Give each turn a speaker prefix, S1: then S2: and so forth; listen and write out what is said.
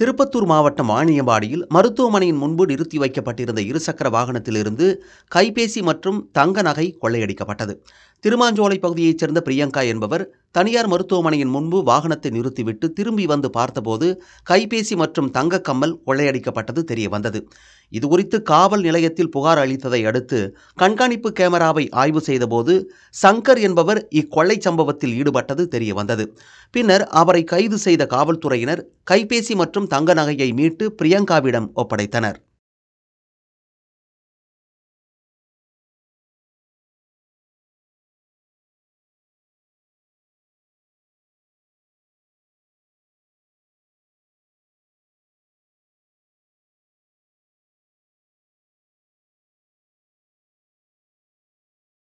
S1: திருப்பத்தூர் மாவட்டம் வாணியம்பாடியில் மருத்துவமனையின் முன்பு நிறுத்தி வைக்கப்பட்டிருந்த இருசக்கர வாகனத்திலிருந்து கைபேசி மற்றும் தங்க நகை கொள்ளையடிக்கப்பட்டது திருமாஞ்சோலை பகுதியைச் சேர்ந்த பிரியங்கா என்பவர் தனியார் மருத்துவமனையின் முன்பு வாகனத்தை நிறுத்திவிட்டு திரும்பி வந்து பார்த்தபோது கைபேசி மற்றும் தங்கக்கம்மல் கம்மல் கொள்ளையடிக்கப்பட்டது தெரிய வந்தது இதுகுறித்து காவல் நிலையத்தில் புகார் அளித்ததை அடுத்து கண்காணிப்பு கேமராவை ஆய்வு செய்தபோது சங்கர் என்பவர் இக்கொள்ளை சம்பவத்தில் ஈடுபட்டது தெரிய வந்தது பின்னர் அவரை கைது செய்த காவல்துறையினர் கைபேசி மற்றும் தங்க நகையை மீட்டு பிரியங்காவிடம் ஒப்படைத்தனர்